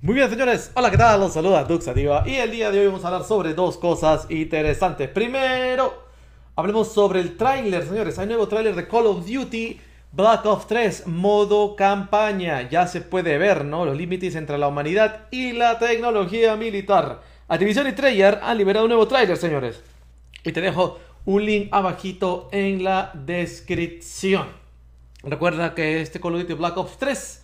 Muy bien, señores. Hola, ¿qué tal? Los saluda Duxativa. Y el día de hoy vamos a hablar sobre dos cosas interesantes. Primero, hablemos sobre el tráiler, señores. Hay nuevo tráiler de Call of Duty Black Ops 3, modo campaña. Ya se puede ver, ¿no? Los límites entre la humanidad y la tecnología militar. Activision y Treyarch han liberado un nuevo tráiler, señores. Y te dejo un link abajito en la descripción. Recuerda que este Call of Duty Black Ops 3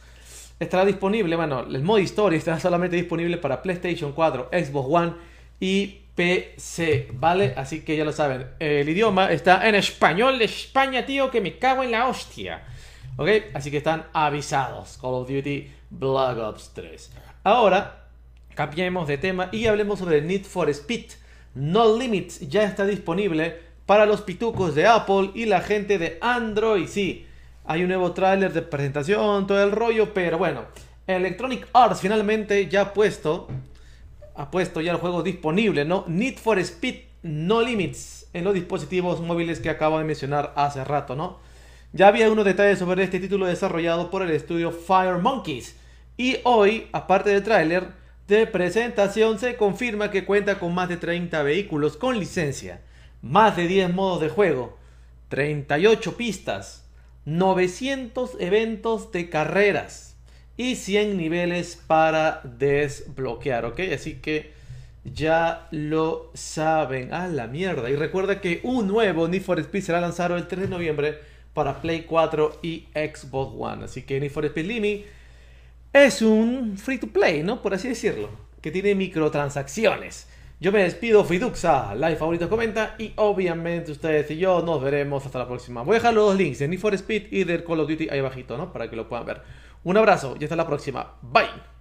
estará disponible, bueno, el modo historia estará solamente disponible para PlayStation 4, Xbox One y PC, ¿vale? Así que ya lo saben, el idioma está en español de España, tío, que me cago en la hostia. ¿Ok? Así que están avisados. Call of Duty Black Ops 3. Ahora, cambiemos de tema y hablemos sobre Need for Speed. No Limits ya está disponible para los pitucos de Apple y la gente de Android. Sí, hay un nuevo tráiler de presentación, todo el rollo, pero bueno. Electronic Arts finalmente ya ha puesto, ha puesto ya el juego disponible, ¿no? Need for Speed No Limits en los dispositivos móviles que acabo de mencionar hace rato, ¿no? Ya había unos detalles sobre este título desarrollado por el estudio Fire Monkeys. Y hoy, aparte del tráiler de presentación, se confirma que cuenta con más de 30 vehículos con licencia, más de 10 modos de juego, 38 pistas, 900 eventos de carreras y 100 niveles para desbloquear, ¿ok? Así que ya lo saben. A ah, la mierda. Y recuerda que un nuevo Need for Speed será lanzado el 3 de noviembre para Play 4 y Xbox One. Así que Need for Speed Limit es un free to play, ¿no? Por así decirlo. Que tiene microtransacciones. Yo me despido, Fiduxa, like, favorito, comenta y obviamente ustedes y yo nos veremos hasta la próxima. Voy a dejar los links de Need for Speed y del Call of Duty ahí bajito, ¿no? Para que lo puedan ver. Un abrazo y hasta la próxima. Bye.